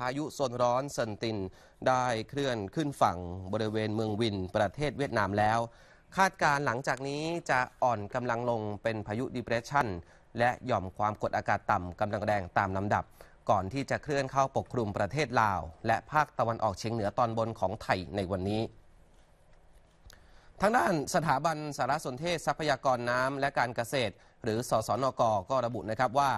พายุโซนร้อนเซินตินได้เคลื่อนขึ้นฝั่งบริเวณเมืองวินประเทศเวียดนามแล้ว คาดการหลังจากนี้จะอ่อนกำลังลงเป็นพายุดีเพรสชันและหย่อมความกดอากาศต่ำกำลังแรงตามลำดับ ก่อนที่จะเคลื่อนเข้าปกคลุมประเทศลาว และภาคตะวันออกเฉียงเหนือตอนบนของไทยในวันนี้ทางด้านสถาบันสารสนเทศทรัพยากรน้ำและการเกษตร หรือสสนกก็ระบุนะครับว่า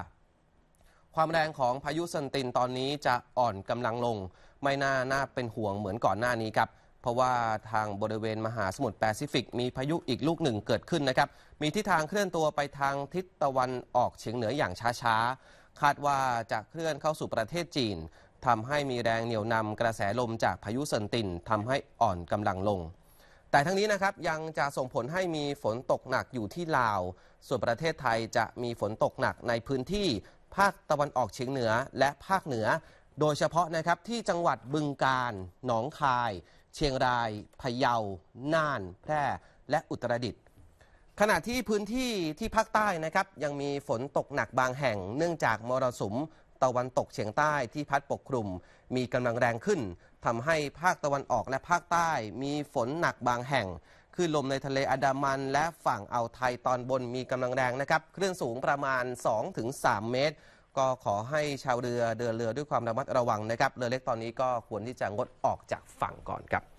ความแรงของพายุเซนตินตอนนี้จะอ่อนกำลังลง ไม่น่า น่าเป็นห่วงเหมือนก่อนหน้านี้ครับ เพราะว่าทางบริเวณมหาสมุทรแปซิฟิก มีพายุอีกลูกหนึ่งเกิดขึ้นนะครับ มีทิศทางเคลื่อนตัวไปทางทิศตะวันออกเฉียงเหนืออย่างช้า ๆคาดว่าจะเคลื่อนเข้าสู่ประเทศจีน ทำให้มีแรงเหนี่ยวนำกระแสลมจากพายุเซนตินทำให้อ่อนกำลังลง แต่ทั้งนี้นะครับยังจะส่งผลให้มีฝนตกหนักอยู่ที่ลาว ส่วนประเทศไทยจะมีฝนตกหนักในพื้นที่ภาคตะวันออกเฉียงเหนือและภาคเหนือ โดยเฉพาะนะครับที่จังหวัดบึงกาฬหนองคาย เชียงรายพะเยาน่าน แพร่ และอุตรดิตถ์ขณะที่พื้นที่ที่ภาคใต้นะครับยังมีฝนตกหนักบางแห่ง เนื่องจากมรสุมตะวันตกเฉียงใต้ที่พัดปกคลุมมีกำลังแรงขึ้นทำให้ภาคตะวันออกและภาคใต้มีฝนหนักบางแห่งคลื่นลมในทะเลอันดามันและฝั่งอ่าวไทยตอนบนมีกำลังแรงนะครับคลื่นสูงประมาณ 2-3 เมตร ก็ขอให้ชาวเรือเดินเรือด้วยความระมัดระวังนะครับ เรือเล็กตอนนี้ก็ควรที่จะงดออกจากฝั่งก่อนครับ